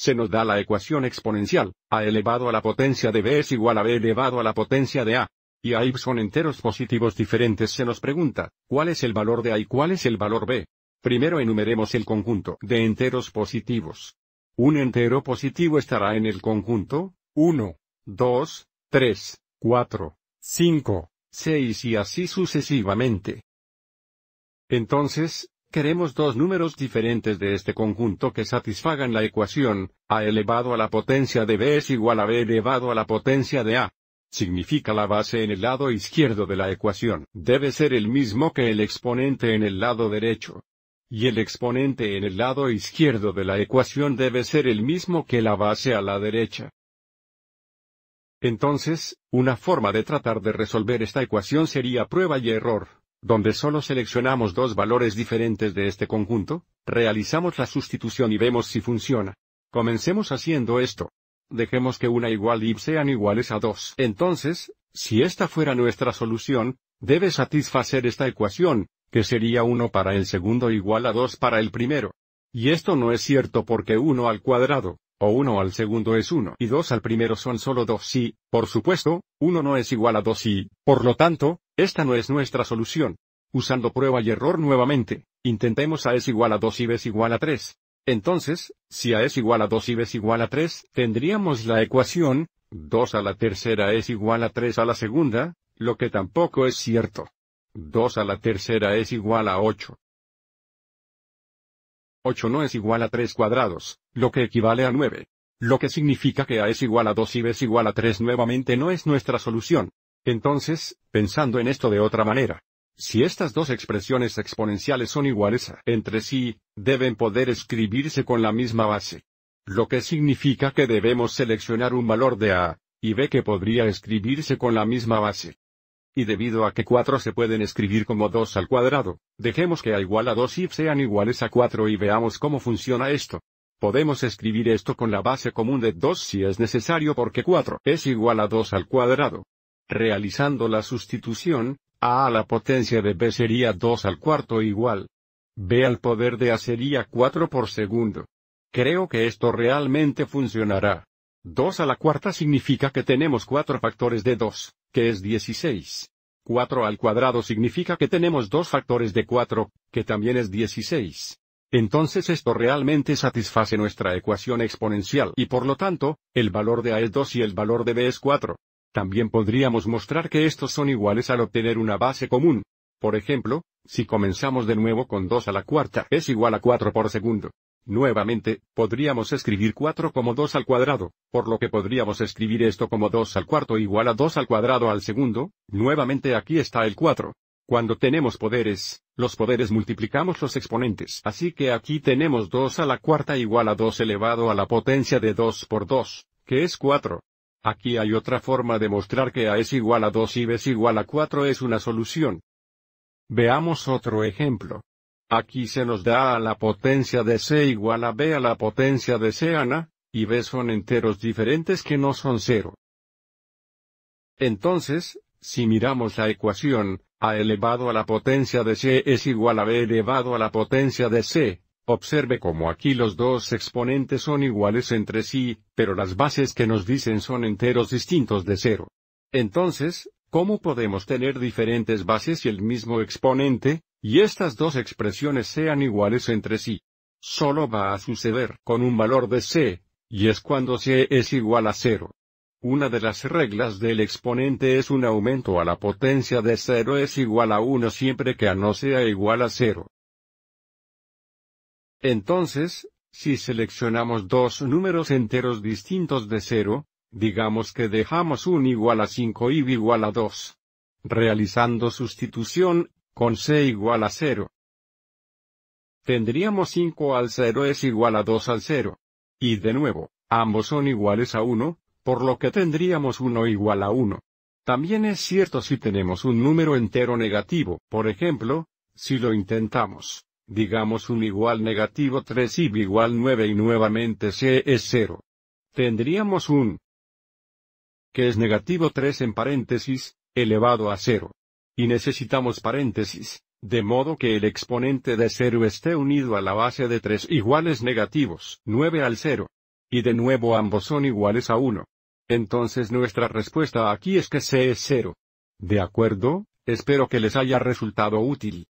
se nos da la ecuación exponencial, a elevado a la potencia de b es igual a b elevado a la potencia de a. Y ahí son enteros positivos diferentes se nos pregunta, ¿cuál es el valor de a y cuál es el valor b? Primero enumeremos el conjunto de enteros positivos. Un entero positivo estará en el conjunto 1, 2, 3, 4, 5, 6 y así sucesivamente. Entonces, Queremos dos números diferentes de este conjunto que satisfagan la ecuación, a elevado a la potencia de b es igual a b elevado a la potencia de a. Significa la base en el lado izquierdo de la ecuación debe ser el mismo que el exponente en el lado derecho. Y el exponente en el lado izquierdo de la ecuación debe ser el mismo que la base a la derecha. Entonces, una forma de tratar de resolver esta ecuación sería prueba y error, donde solo seleccionamos dos valores diferentes de este conjunto, realizamos la sustitución y vemos si funciona. Comencemos haciendo esto. Dejemos que una igual y sean iguales a 2. Entonces, si esta fuera nuestra solución, debe satisfacer esta ecuación, que sería 1 para el segundo igual a 2 para el primero. Y esto no es cierto porque 1 al cuadrado, o 1 al segundo es 1 y 2 al primero son solo 2 y, por supuesto, 1 no es igual a 2 y, por lo tanto, esta no es nuestra solución. Usando prueba y error nuevamente, intentemos a es igual a 2 y b es igual a 3. Entonces, si a es igual a 2 y b es igual a 3, tendríamos la ecuación, 2 a la tercera es igual a 3 a la segunda, lo que tampoco es cierto. 2 a la tercera es igual a 8. 8 no es igual a 3 cuadrados, lo que equivale a 9. Lo que significa que a es igual a 2 y b es igual a 3 nuevamente no es nuestra solución. Entonces, pensando en esto de otra manera, si estas dos expresiones exponenciales son iguales entre sí, deben poder escribirse con la misma base. Lo que significa que debemos seleccionar un valor de a y b que podría escribirse con la misma base. Y debido a que 4 se pueden escribir como 2 al cuadrado, dejemos que a igual a 2 y sean iguales a 4 y veamos cómo funciona esto. Podemos escribir esto con la base común de 2 si es necesario porque 4 es igual a 2 al cuadrado. Realizando la sustitución, a a la potencia de b sería 2 al cuarto igual. b al poder de a sería 4 por segundo. Creo que esto realmente funcionará. 2 a la cuarta significa que tenemos 4 factores de 2, que es 16. 4 al cuadrado significa que tenemos dos factores de 4, que también es 16. Entonces esto realmente satisface nuestra ecuación exponencial y por lo tanto, el valor de A es 2 y el valor de B es 4. También podríamos mostrar que estos son iguales al obtener una base común. Por ejemplo, si comenzamos de nuevo con 2 a la cuarta es igual a 4 por segundo. Nuevamente, podríamos escribir 4 como 2 al cuadrado, por lo que podríamos escribir esto como 2 al cuarto igual a 2 al cuadrado al segundo, nuevamente aquí está el 4. Cuando tenemos poderes, los poderes multiplicamos los exponentes. Así que aquí tenemos 2 a la cuarta igual a 2 elevado a la potencia de 2 por 2, que es 4. Aquí hay otra forma de mostrar que A es igual a 2 y B es igual a 4 es una solución. Veamos otro ejemplo. Aquí se nos da a la potencia de C igual a B a la potencia de C a y B son enteros diferentes que no son cero. Entonces, si miramos la ecuación, A elevado a la potencia de C es igual a B elevado a la potencia de C, observe como aquí los dos exponentes son iguales entre sí, pero las bases que nos dicen son enteros distintos de cero. Entonces, ¿cómo podemos tener diferentes bases y el mismo exponente? y estas dos expresiones sean iguales entre sí. Solo va a suceder con un valor de c, y es cuando c es igual a cero. Una de las reglas del exponente es un aumento a la potencia de cero es igual a 1 siempre que a no sea igual a cero. Entonces, si seleccionamos dos números enteros distintos de cero, digamos que dejamos un igual a 5 y igual a 2. Realizando sustitución, con c igual a 0. Tendríamos 5 al 0 es igual a 2 al 0. Y de nuevo, ambos son iguales a 1, por lo que tendríamos 1 igual a 1. También es cierto si tenemos un número entero negativo, por ejemplo, si lo intentamos, digamos un igual negativo 3 y b igual 9 y nuevamente c es 0. Tendríamos un que es negativo 3 en paréntesis, elevado a 0. Y necesitamos paréntesis, de modo que el exponente de 0 esté unido a la base de 3 iguales negativos, 9 al 0. Y de nuevo ambos son iguales a 1. Entonces nuestra respuesta aquí es que C es 0. ¿De acuerdo? Espero que les haya resultado útil.